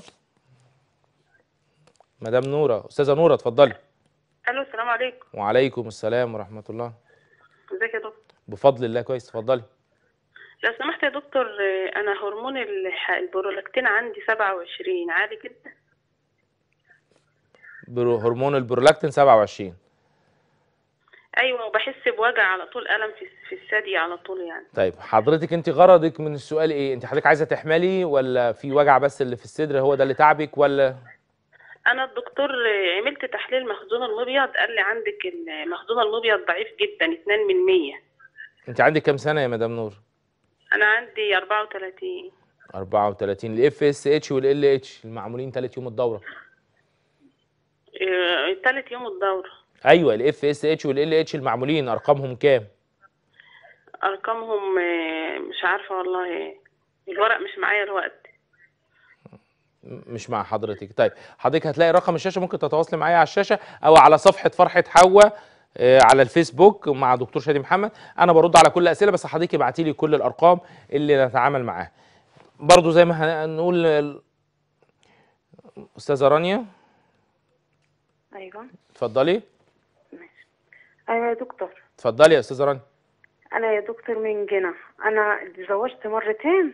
مدام نوره استاذه نوره اتفضلي الو السلام عليكم وعليكم السلام ورحمه الله ازيك يا دكتور بفضل الله كويس اتفضلي لو سمحت يا دكتور انا هرمون البرولاكتين عندي 27 عادي جدا هرمون البرولاكتين 27 ايوه وبحس بوجع على طول الم في في الثدي على طول يعني طيب حضرتك انت غرضك من السؤال ايه انت حضرتك عايزه تحملي ولا في وجع بس اللي في الصدر هو ده اللي تعبك ولا انا الدكتور عملت تحليل مخزون المبيض قال لي عندك المخزون المبيض ضعيف جدا 2 من 100 انت عندك كام سنه يا مدام نور انا عندي 34 34 الاف اس اتش والال اتش المعمولين ثالث يوم الدوره ثالث آه، يوم الدوره ايوه الاف اس اتش والال اتش المعمولين ارقامهم كام ارقامهم آه، مش عارفه والله الورق مش معايا الوقت مش مع حضرتك طيب حضرتك هتلاقي رقم الشاشه ممكن تتواصلي معايا على الشاشه او على صفحه فرحه حوا آه، على الفيسبوك مع دكتور شادي محمد انا برد على كل الاسئله بس حضرتك ابعتي لي كل الارقام اللي نتعامل معاها برضو زي ما هنقول استاذه رانيا ايوه اتفضلي ماشي ايوه يا دكتور اتفضلي يا استاذه رانيا انا يا دكتور من جنة انا اتزوجت مرتين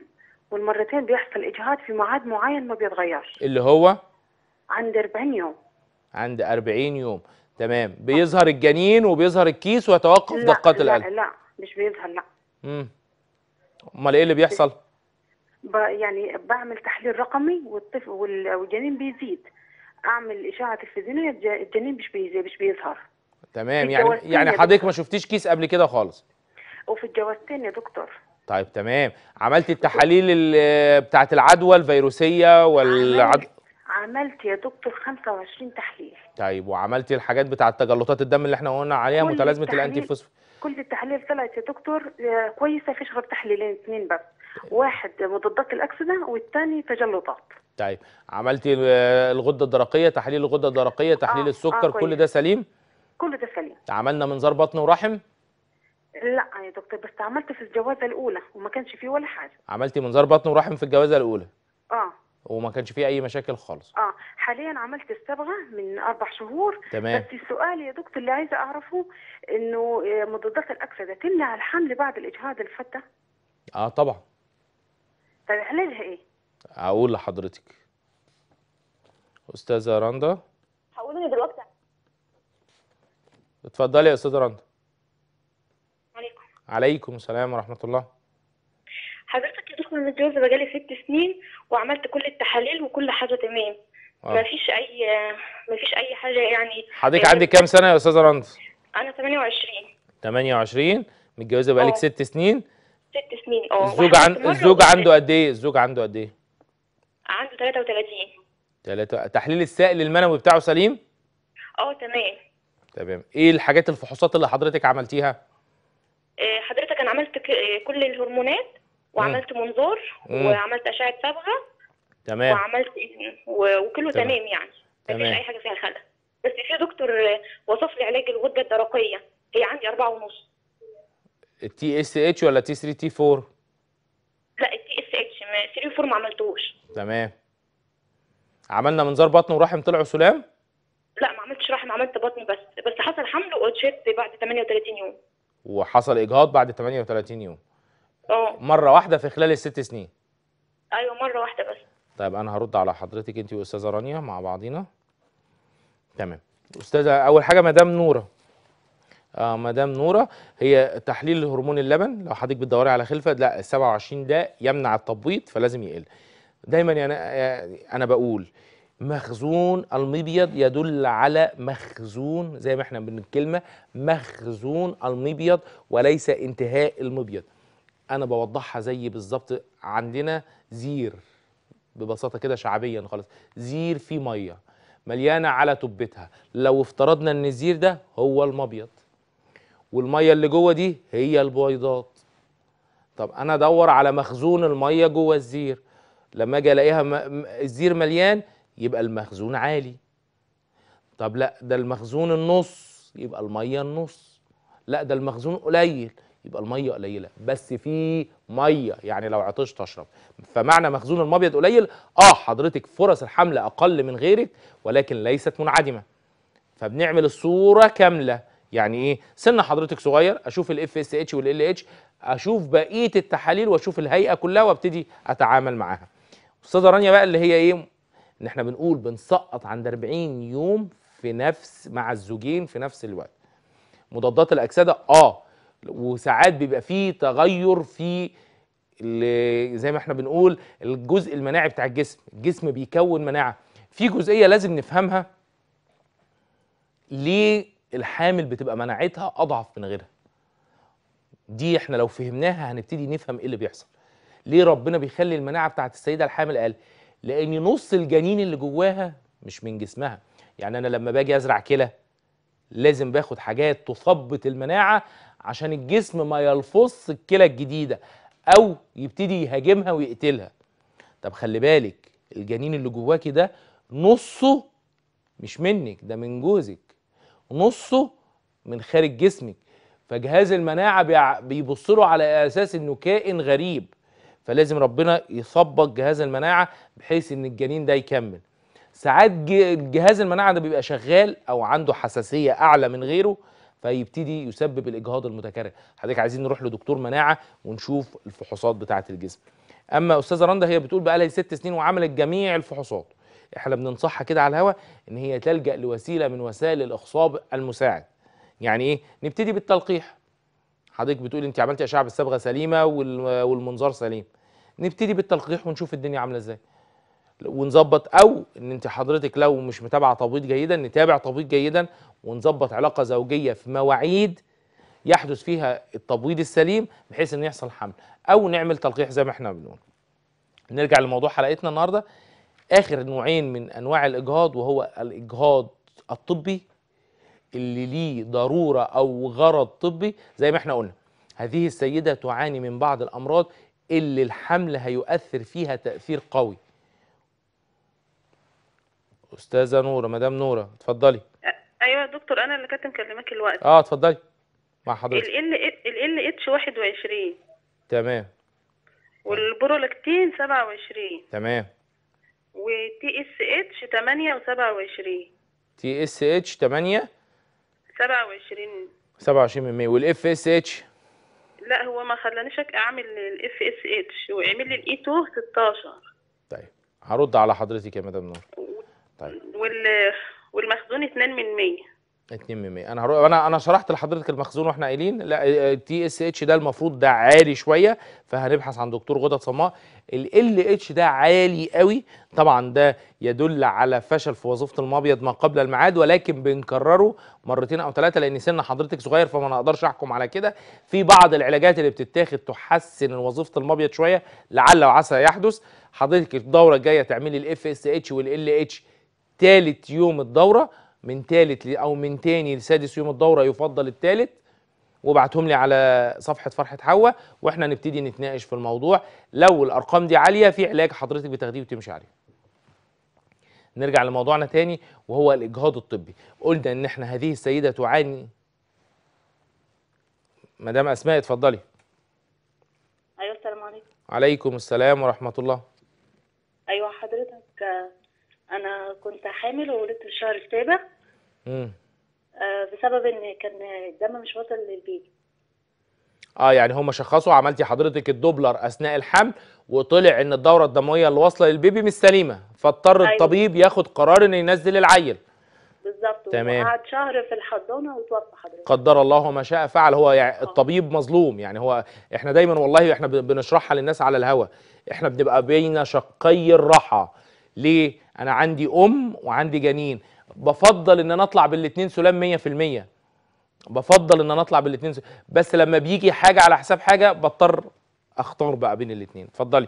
والمرتين بيحصل اجهاد في ميعاد معين ما بيتغيرش اللي هو عند 40 يوم عند 40 يوم تمام بيظهر الجنين وبيظهر الكيس ويتوقف دقات القلب لا لا مش بيظهر لا امم امال ايه اللي بيحصل يعني بعمل تحليل رقمي والطفل والجنين بيزيد اعمل اشعه تلفزيونيه الجنين مش مش بيظهر تمام يعني يعني حضرتك ما شفتيش كيس قبل كده خالص وفي الجوازتين يا دكتور طيب تمام عملت التحاليل بتاعه العدوى الفيروسيه والعدوى عملت يا دكتور 25 تحليل طيب وعملتي إيه الحاجات بتاع تجلطات الدم اللي احنا قلنا عليها متلازمه الانتي فوسفو كل التحاليل طلعت يا دكتور آه، كويسه فيش غير تحليلين اثنين بس طيب. واحد مضادات الاكسده والثاني تجلطات طيب عملتي الغده الدرقيه تحليل الغده الدرقيه تحليل آه السكر آه كل ده سليم كل ده سليم عملنا منظار بطن ورحم لا يا دكتور بس عملت في الجوازه الاولى وما كانش فيه ولا حاجه عملتي منظار بطن ورحم في الجوازه الاولى اه وما كانش فيه اي مشاكل خالص اه حاليا عملت الصبغه من اربع شهور تمام بس السؤال يا دكتور اللي عايزه اعرفه انه آه، مضادات الاكسده تمنع الحمل بعد الاجهاض الفتى اه طبعا طب احللها ايه اقول لحضرتك استاذه رندا هقولني دلوقتي اتفضلي يا استاذه رندا عليكم عليكم السلام ورحمه الله حضرتك اصلا متجوزه بقالي ست سنين وعملت كل التحاليل وكل حاجه تمام آه. ما فيش اي ما فيش اي حاجه يعني حضرتك عندك كام سنه يا استاذه رند انا 28 28 متجوزه بقالك آه. ست سنين ست سنين اه الزوج عن... الزوج عنده قد ايه الزوج عنده قد ايه عنده 33 ثلاثة تحليل السائل المنوي بتاعه سليم اه تمام تمام ايه الحاجات الفحوصات اللي حضرتك عملتيها آه، حضرتك انا عملت آه، كل الهرمونات وعملت منظار وعملت اشعه صبغه تمام وعملت وكله تمام, تمام يعني ما فيش اي حاجه فيها خلل بس في دكتور وصف لي علاج الغده الدرقيه هي عندي أربعة ونص التي اس اتش ولا تي 3 تي 4 لا التي اس اتش 3 4 ما عملتوش تمام عملنا منظار بطن ورحم طلعوا سلام لا ما عملتش رحم عملت بطن بس بس حصل حمل واتشت بعد 38 يوم وحصل اجهاض بعد 38 يوم مره واحده في خلال الست سنين ايوه مره واحده بس طيب انا هرد على حضرتك انت واستاذه رانيا مع بعضينا تمام استاذه اول حاجه مدام نوره آه مدام نوره هي تحليل هرمون اللبن لو حضرتك بتدوري على خلفه لا ال 27 ده يمنع التبويض فلازم يقل دايما يعني آه، انا بقول مخزون المبيض يدل على مخزون زي ما احنا بنتكلمه مخزون المبيض وليس انتهاء المبيض انا بوضحها زي بالظبط عندنا زير ببساطه كده شعبيا خالص زير فيه ميه مليانه على تبتها لو افترضنا ان الزير ده هو المبيض والميه اللي جوه دي هي البيضات طب انا ادور على مخزون الميه جوه الزير لما اجي الاقيها م... الزير مليان يبقى المخزون عالي طب لا ده المخزون النص يبقى الميه النص لا ده المخزون قليل يبقى الميه قليله بس في ميه يعني لو عطشت اشرب فمعنى مخزون المبيض قليل اه حضرتك فرص الحمل اقل من غيرك ولكن ليست منعدمه فبنعمل الصوره كامله يعني ايه سن حضرتك صغير اشوف الاف اس اتش والال اتش اشوف بقيه التحاليل واشوف الهيئه كلها وابتدي اتعامل معاها استاذه رانيا بقى اللي هي ايه ان احنا بنقول بنسقط عند 40 يوم في نفس مع الزوجين في نفس الوقت مضادات الاكسده اه وساعات بيبقى فيه تغير في زي ما احنا بنقول الجزء المناعي بتاع الجسم الجسم بيكون مناعه في جزئيه لازم نفهمها ليه الحامل بتبقى مناعتها اضعف من غيرها دي احنا لو فهمناها هنبتدي نفهم ايه اللي بيحصل ليه ربنا بيخلي المناعه بتاعه السيده الحامل اقل لان نص الجنين اللي جواها مش من جسمها يعني انا لما باجي ازرع كلى لازم باخد حاجات تثبط المناعه عشان الجسم ما يلفظ الكلى الجديده او يبتدي يهاجمها ويقتلها طب خلي بالك الجنين اللي جواكي ده نصه مش منك ده من جوزك نصه من خارج جسمك فجهاز المناعه بيبص له على اساس انه كائن غريب فلازم ربنا يثبط جهاز المناعه بحيث ان الجنين ده يكمل ساعات جهاز المناعه ده بيبقى شغال او عنده حساسيه اعلى من غيره فيبتدي يسبب الاجهاض المتكرر حضرتك عايزين نروح لدكتور مناعه ونشوف الفحوصات بتاعه الجسم اما استاذه رندا هي بتقول بقى لها ست سنين وعملت جميع الفحوصات احنا بننصحها كده على الهوا ان هي تلجا لوسيله من وسائل الاخصاب المساعد يعني ايه نبتدي بالتلقيح حضرتك بتقول انت عملتي اشعه بالصبغه سليمه والمنظار سليم نبتدي بالتلقيح ونشوف الدنيا عامله ازاي ونظبط او ان انت حضرتك لو مش متابعه تبويض جيدا نتابع تبويض جيدا ونظبط علاقه زوجيه في مواعيد يحدث فيها التبويض السليم بحيث ان يحصل حمل او نعمل تلقيح زي ما احنا بنقول نرجع لموضوع حلقتنا النهارده اخر نوعين من انواع الاجهاض وهو الاجهاض الطبي اللي ليه ضروره او غرض طبي زي ما احنا قلنا هذه السيده تعاني من بعض الامراض اللي الحمل هيؤثر فيها تاثير قوي استاذه نوره مدام نوره اتفضلي ايوه يا دكتور انا اللي كانت مكلمك الوقت اه اتفضلي مع حضرتك ال ال اتش 21 تمام والبرولاكتين 27 تمام وتي اس اتش 8 و27 تي اس اتش 8 27 27% والاف اس اتش لا هو ما خلانيش اعمل الاف اس اتش وعمل لي الاي 2 16 طيب هرد على حضرتك يا مدام نور طيب وال والمخزون 2 من 100 2 من 100 انا هروح انا انا شرحت لحضرتك المخزون واحنا قايلين لا تي اس اتش ده المفروض ده عالي شويه فهنبحث عن دكتور غدد صماء ال اتش ده عالي قوي طبعا ده يدل على فشل في وظيفه المبيض ما قبل الميعاد ولكن بنكرره مرتين او ثلاثه لان سن حضرتك صغير فما نقدرش احكم على كده في بعض العلاجات اللي بتتاخد تحسن وظيفه المبيض شويه لعل وعسى يحدث حضرتك الدوره الجايه تعملي الاف اس اتش والال اتش تالت يوم الدوره من تالت او من تاني لسادس يوم الدوره يفضل التالت وابعتهم لي على صفحه فرحه حواء واحنا نبتدي نتناقش في الموضوع لو الارقام دي عاليه في علاج حضرتك بتاخديه وتمشي عليه نرجع لموضوعنا تاني وهو الاجهاض الطبي قلنا ان احنا هذه السيده تعاني مدام اسماء اتفضلي ايوه السلام عليكم عليكم السلام ورحمه الله ايوه حضرتك انا كنت حامل وولدت الشهر السابع امم آه بسبب ان كان الدم مش واصل للبيبي اه يعني هم شخصوا عملتي حضرتك الدوبلر اثناء الحمل وطلع ان الدوره الدمويه اللي واصله للبيبي مش سليمه فاضطر أيوة. الطبيب ياخد قرار انه ينزل العيل بالظبط تمام قعد شهر في الحضانه وتوفى حضرتك قدر الله ما شاء فعل هو يعني آه. الطبيب مظلوم يعني هو احنا دايما والله احنا بنشرحها للناس على الهوا احنا بنبقى بين شقي الرحى ليه انا عندي ام وعندي جنين بفضل ان انا اطلع بالاتنين سلام 100% بفضل ان انا اطلع بالاتنين سلام. بس لما بيجي حاجه على حساب حاجه بضطر اختار بقى بين الاتنين اتفضلي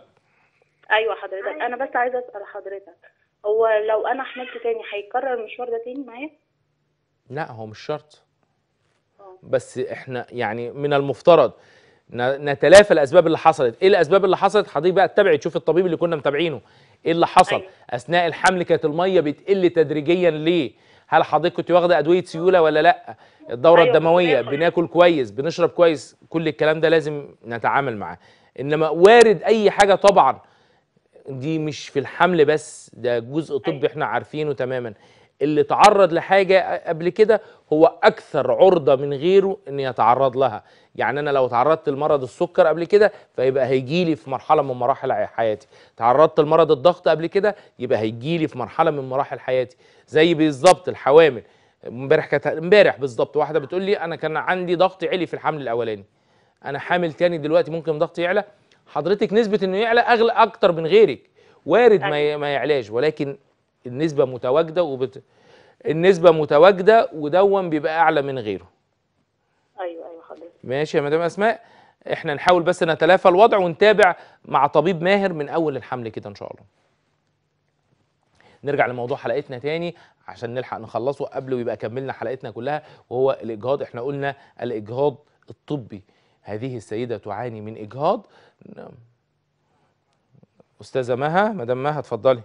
ايوه حضرتك انا بس عايزه اسال حضرتك هو لو انا حملت تاني هيكرر المشوار ده تاني معايا لا هو مش شرط آه. بس احنا يعني من المفترض نتلافى الاسباب اللي حصلت ايه الاسباب اللي حصلت حضرتك بقى تتابعي تشوف الطبيب اللي كنا متابعينه ايه اللي حصل أيوة. اثناء الحمل كانت الميه بتقل تدريجيا ليه هل حضرتك كنت واخده ادويه سيوله ولا لا الدوره أيوة. الدمويه بناكل كويس بنشرب كويس كل الكلام ده لازم نتعامل معاه انما وارد اي حاجه طبعا دي مش في الحمل بس ده جزء طبي أيوة. احنا عارفينه تماما اللي تعرض لحاجه قبل كده هو اكثر عرضه من غيره ان يتعرض لها يعني انا لو تعرضت لمرض السكر قبل كده فيبقى هيجي لي في مرحله من مراحل حياتي تعرضت لمرض الضغط قبل كده يبقى هيجي لي في مرحله من مراحل حياتي زي بالظبط الحوامل امبارح كانت امبارح بالظبط واحده بتقول لي انا كان عندي ضغط عالي في الحمل الاولاني انا حامل تاني دلوقتي ممكن ضغطي يعلى حضرتك نسبه انه يعلى اغلى اكتر من غيرك وارد ما أيوة. يعلاش ولكن النسبة متواجدة وبت... النسبة متواجدة ودون بيبقى أعلى من غيره أيوه أيوه حضرتك ماشي يا مدام أسماء احنا نحاول بس نتلافى الوضع ونتابع مع طبيب ماهر من أول الحمل كده إن شاء الله نرجع لموضوع حلقتنا تاني عشان نلحق نخلصه قبل ويبقى كملنا حلقتنا كلها وهو الإجهاض احنا قلنا الإجهاض الطبي هذه السيدة تعاني من إجهاض نعم. أستاذة مها مدام مها اتفضلي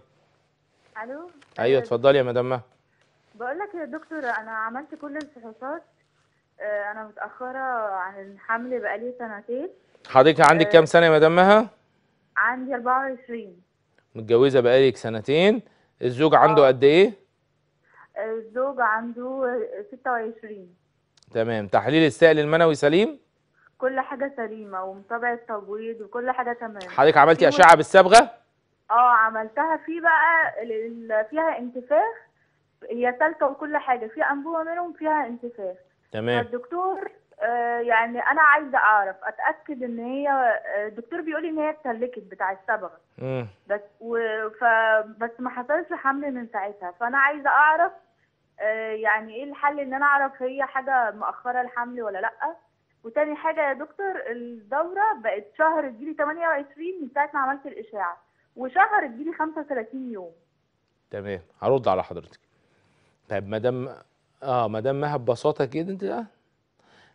الو ايوه اتفضلي يا مدام مها بقول لك يا دكتور انا عملت كل الفحوصات آه، انا متاخره عن الحمل بقالي سنتين حضرتك عندك آه، كام سنه يا مدام مها عندي 24 متجوزه بقالك سنتين الزوج عنده آه. قد ايه الزوج عنده 26 تمام تحليل السائل المنوي سليم كل حاجه سليمه ومتابعه تبويض وكل حاجه تمام حضرتك عملتي اشعه بالصبغه اه عملتها في بقى فيها انتفاخ هي ثالثه وكل حاجه في انبوبه منهم فيها انتفاخ تمام الدكتور آه، يعني انا عايزه اعرف اتاكد ان هي آه، الدكتور بيقول ان هي اتسلكت بتاع الصبغه بس و... ف... بس ما حصلش حمل من ساعتها فانا عايزه اعرف آه، يعني ايه الحل ان انا اعرف هي حاجه مأخره الحمل ولا لا وتاني حاجه يا دكتور الدوره بقت شهر تجيلي 28 من ساعه ما عملت الاشعه وشهر اديني 35 يوم تمام هرد على حضرتك طيب ما دام اه ما دام مها ببساطه كده انت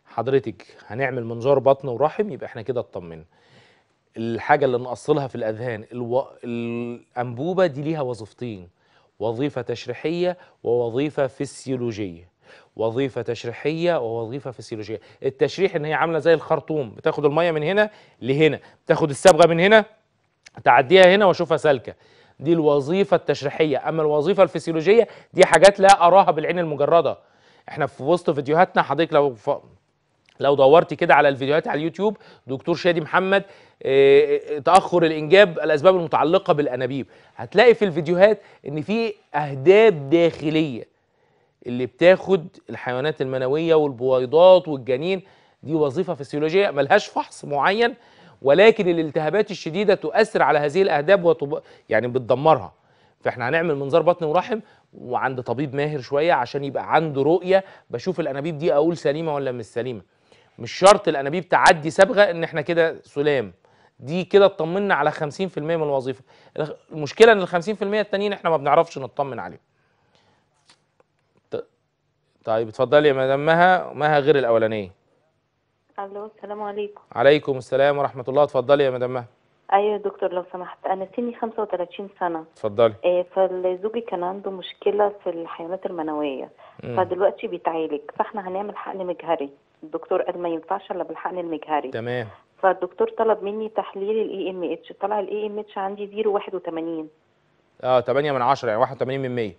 حضرتك هنعمل منظار بطن ورحم يبقى احنا كده اطمنا الحاجه اللي نقصلها في الاذهان الو... الانبوبه دي ليها وظيفتين وظيفه تشريحيه ووظيفه فسيولوجيه وظيفه تشريحيه ووظيفه فسيولوجيه التشريح ان هي عامله زي الخرطوم بتاخد الميه من هنا لهنا بتاخد الصبغه من هنا تعديها هنا واشوفها سالكه دي الوظيفه التشريحيه اما الوظيفه الفسيولوجيه دي حاجات لا اراها بالعين المجرده احنا في وسط فيديوهاتنا حضرتك لو ف... لو دورتي كده على الفيديوهات على اليوتيوب دكتور شادي محمد اه, آه، تاخر الانجاب الاسباب المتعلقه بالانابيب هتلاقي في الفيديوهات ان في اهداب داخليه اللي بتاخد الحيوانات المنويه والبويضات والجنين دي وظيفه فسيولوجيه ملهاش فحص معين ولكن الالتهابات الشديده تؤثر على هذه الاهداب وتب... يعني بتدمرها فاحنا هنعمل منظار بطن ورحم وعند طبيب ماهر شويه عشان يبقى عنده رؤيه بشوف الانابيب دي اقول سليمه ولا مش سليمه مش شرط الانابيب تعدي صبغه ان احنا كده سلام دي كده اطمنا على 50% من الوظيفه المشكله ان ال 50% التانيين احنا ما بنعرفش نطمن عليهم طيب اتفضلي يا مدام مها مها غير الاولانيه الو السلام عليكم عليكم السلام ورحمه الله اتفضلي يا مدام مها ايوه يا دكتور لو سمحت انا سني 35 سنه اتفضلي إيه فزوجي كان عنده مشكله في الحيوانات المنويه مم. فدلوقتي بيتعالج فاحنا هنعمل حقن مجهري الدكتور قال ما ينفعش الا بالحقن المجهري تمام فالدكتور طلب مني تحليل الاي ام اتش طلع الاي ام اتش عندي 0.81 اه 8 من 10 يعني 81 من 100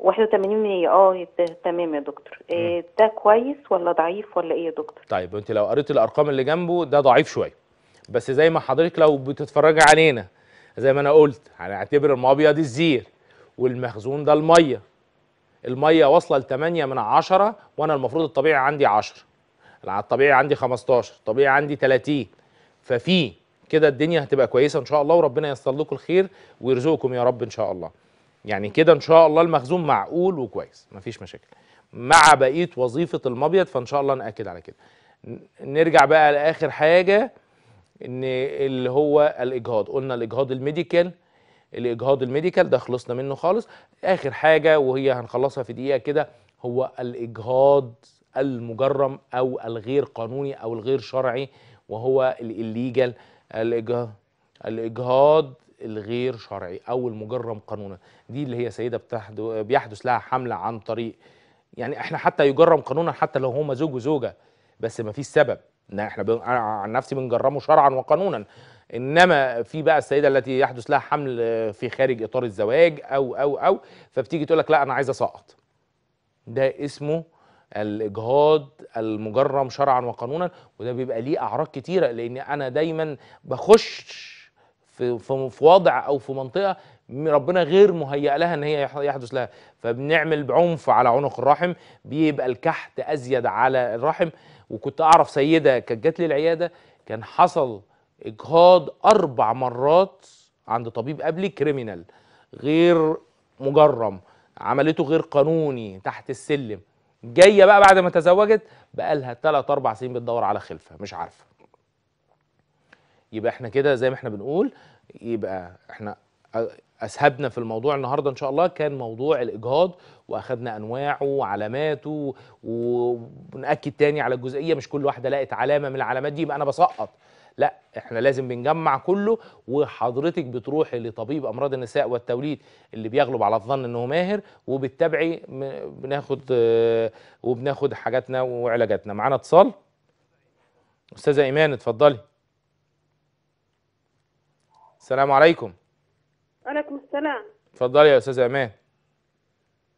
81 من إيه؟ اه تمام يا دكتور إيه ده كويس ولا ضعيف ولا ايه يا دكتور طيب انت لو قريت الارقام اللي جنبه ده ضعيف شويه بس زي ما حضرتك لو بتتفرجي علينا زي ما انا قلت هنعتبر المبيض الزير والمخزون ده الميه الميه واصله ل 8 من 10 وانا المفروض الطبيعي عندي 10 الطبيعي عندي 15 الطبيعي عندي 30 ففي كده الدنيا هتبقى كويسه ان شاء الله وربنا ييسر لكم الخير ويرزقكم يا رب ان شاء الله يعني كده ان شاء الله المخزون معقول وكويس مفيش مشاكل مع بقيه وظيفه المبيض فان شاء الله ناكد على كده نرجع بقى لاخر حاجه ان اللي هو الاجهاض قلنا الاجهاض الميديكال الاجهاض الميديكال ده خلصنا منه خالص اخر حاجه وهي هنخلصها في دقيقه كده هو الاجهاض المجرم او الغير قانوني او الغير شرعي وهو الليجال الاجهاض الغير شرعي او المجرم قانونا دي اللي هي سيده بيحدث لها حمله عن طريق يعني احنا حتى يجرم قانونا حتى لو هما زوج وزوجه بس ما فيش سبب ان احنا ب... عن نفسي بنجرمه شرعا وقانونا انما في بقى السيده التي يحدث لها حمل في خارج اطار الزواج او او او فبتيجي تقول لك لا انا عايز اسقط ده اسمه الاجهاض المجرم شرعا وقانونا وده بيبقى ليه اعراض كتيره لان انا دايما بخش في في وضع او في منطقه ربنا غير مهيئ لها ان هي يحدث لها فبنعمل بعنف على عنق الرحم بيبقى الكحت ازيد على الرحم وكنت اعرف سيده كانت جات لي العياده كان حصل اجهاض اربع مرات عند طبيب قبلي كريمينال غير مجرم عملته غير قانوني تحت السلم جايه بقى بعد ما تزوجت بقى لها ثلاث اربع سنين بتدور على خلفه مش عارفه يبقى احنا كده زي ما احنا بنقول يبقى احنا اسهبنا في الموضوع النهارده ان شاء الله كان موضوع الاجهاض واخدنا انواعه وعلاماته وناكد تاني على الجزئيه مش كل واحده لقت علامه من العلامات دي يبقى انا بسقط لا احنا لازم بنجمع كله وحضرتك بتروحي لطبيب امراض النساء والتوليد اللي بيغلب على الظن انه ماهر وبتتابعي بناخد وبناخد حاجاتنا وعلاجاتنا معانا اتصال استاذه ايمان اتفضلي السلام عليكم وعليكم السلام اتفضلي يا استاذه امان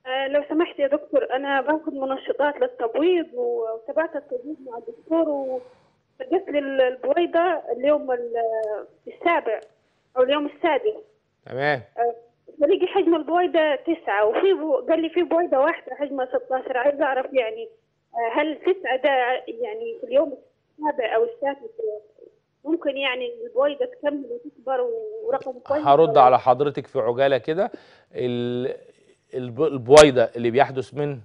آه لو سمحت يا دكتور انا باخد منشطات للتبويض وتابعت التبويض مع الدكتور وجت لي البويضه اليوم السابع او اليوم السادس تمام آه بلاقي حجم البويضه تسعه وفي بو... قال لي في بويضه واحده حجمها 16 عايز اعرف يعني آه، هل تسعه ده يعني في اليوم السابع او السادس ممكن يعني البويضه تكمل وتكبر ورقم كويس هرد على حضرتك في عجاله كده البويضه اللي بيحدث من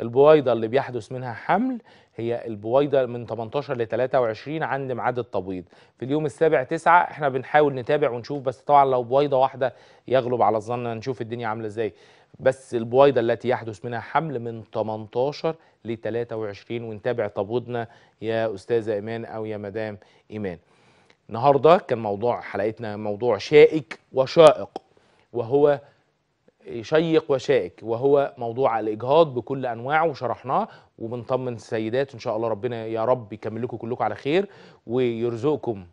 البويضه اللي بيحدث منها حمل هي البويضه من 18 ل 23 عند ميعاد التبويض في اليوم السابع تسعة احنا بنحاول نتابع ونشوف بس طبعا لو بويضه واحده يغلب على الظن نشوف الدنيا عامله ازاي بس البويضه التي يحدث منها حمل من 18 ل 23 ونتابع تبويضنا يا استاذه ايمان او يا مدام ايمان النهارده كان موضوع حلقتنا موضوع شائك وشائق وهو شيق وشائك وهو موضوع الاجهاض بكل انواعه وشرحناه وبنطمن السيدات ان شاء الله ربنا يا رب يكمل لكم كلكم على خير ويرزقكم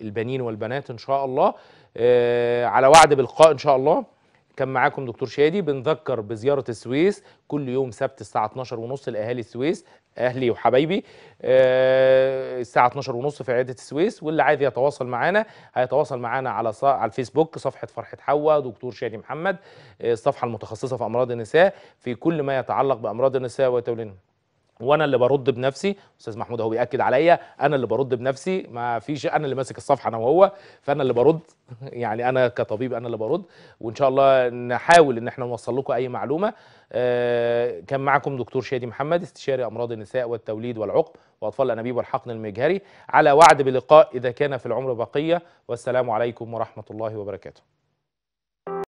البنين والبنات ان شاء الله آه على وعد بلقاء ان شاء الله كان معاكم دكتور شادي بنذكر بزياره السويس كل يوم سبت الساعه 12 ونص لاهالي السويس اهلي وحبايبي آه، الساعه 12 ونص في عياده السويس واللي عايز يتواصل معانا هيتواصل معانا على ص... على الفيسبوك صفحه فرحه حواء دكتور شادي محمد آه، الصفحه المتخصصه في امراض النساء في كل ما يتعلق بامراض النساء وتولين وانا اللي برد بنفسي استاذ محمود اهو بياكد عليا انا اللي برد بنفسي ما فيش انا اللي ماسك الصفحه انا وهو فانا اللي برد (laughs) يعني انا كطبيب انا اللي برد وان شاء الله نحاول ان احنا نوصل لكم اي معلومه آه، كان معكم دكتور شادي محمد استشاري امراض النساء والتوليد والعقم واطفال الانابيب والحقن المجهري على وعد بلقاء اذا كان في العمر بقيه والسلام عليكم ورحمه الله وبركاته